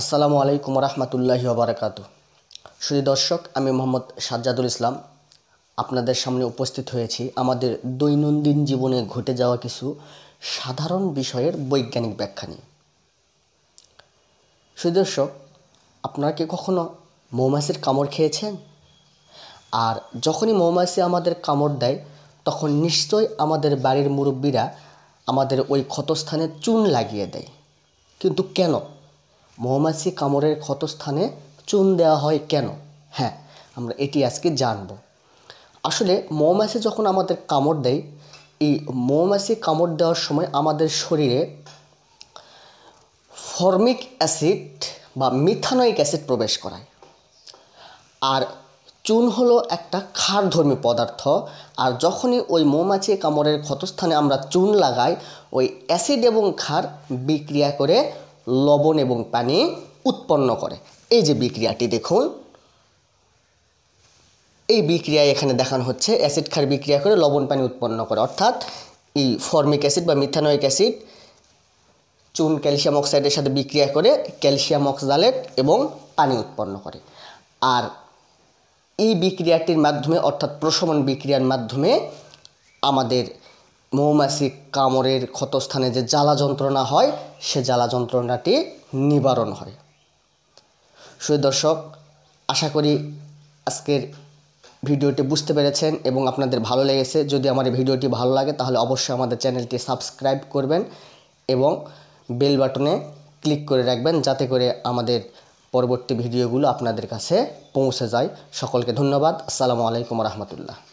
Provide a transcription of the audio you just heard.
আসসালামু আলাইকুম রহমতুল্লাহি ওবরাকাত শুধু দর্শক আমি মোহাম্মদ সাজ্জাদুল ইসলাম আপনাদের সামনে উপস্থিত হয়েছি আমাদের দৈনন্দিন জীবনে ঘটে যাওয়া কিছু সাধারণ বিষয়ের বৈজ্ঞানিক ব্যাখ্যা নিয়ে শুধু দর্শক আপনারা কি কখনো মৌমাছির কামড় খেয়েছেন আর যখনই মৌমাছি আমাদের কামড় দেয় তখন নিশ্চয়ই আমাদের বাড়ির মুরব্বীরা আমাদের ওই ক্ষতস্থানে চুন লাগিয়ে দেয় কিন্তু কেন মৌমাছি কামড়ের ক্ষতস্থানে চুন দেওয়া হয় কেন হ্যাঁ আমরা এটি আজকে জানব আসলে মৌমাছি যখন আমাদের কামড় দেয় এই মৌমাছি কামড় দেওয়ার সময় আমাদের শরীরে ফর্মিক অ্যাসিড বা মিথানয়িক অ্যাসিড প্রবেশ করায় আর চুন হলো একটা ক্ষারধর্মী পদার্থ আর যখনই ওই মৌমাছি কামড়ের ক্ষতস্থানে আমরা চুন লাগাই ওই অ্যাসিড এবং ক্ষার বিক্রিয়া করে লবণ এবং পানি উৎপন্ন করে এই যে বিক্রিয়াটি দেখুন এই বিক্রিয়ায় এখানে দেখানো হচ্ছে অ্যাসিড ক্ষার বিক্রিয়া করে লবণ পানি উৎপন্ন করে অর্থাৎ এই ফর্মিক অ্যাসিড বা মিথানয়িক অ্যাসিড চুন ক্যালসিয়াম অক্সাইডের সাথে বিক্রিয়া করে ক্যালসিয়াম অক্সালেট এবং পানি উৎপন্ন করে আর এই বিক্রিয়াটির মাধ্যমে অর্থাৎ প্রশমন বিক্রিয়ার মাধ্যমে আমাদের মৌমাছি কামড়ের ক্ষতস্থানে যে জ্বালা যন্ত্রণা হয় সে জ্বালা যন্ত্রণাটি নিবারণ হয় সুদর্শক দর্শক আশা করি আজকের ভিডিওটি বুঝতে পেরেছেন এবং আপনাদের ভালো লেগেছে যদি আমার এই ভিডিওটি ভালো লাগে তাহলে অবশ্যই আমাদের চ্যানেলটি সাবস্ক্রাইব করবেন এবং বেল বাটনে ক্লিক করে রাখবেন যাতে করে আমাদের পরবর্তী ভিডিওগুলো আপনাদের কাছে পৌঁছে যায় সকলকে ধন্যবাদ আসসালামু আলাইকুম রহমতুল্লাহ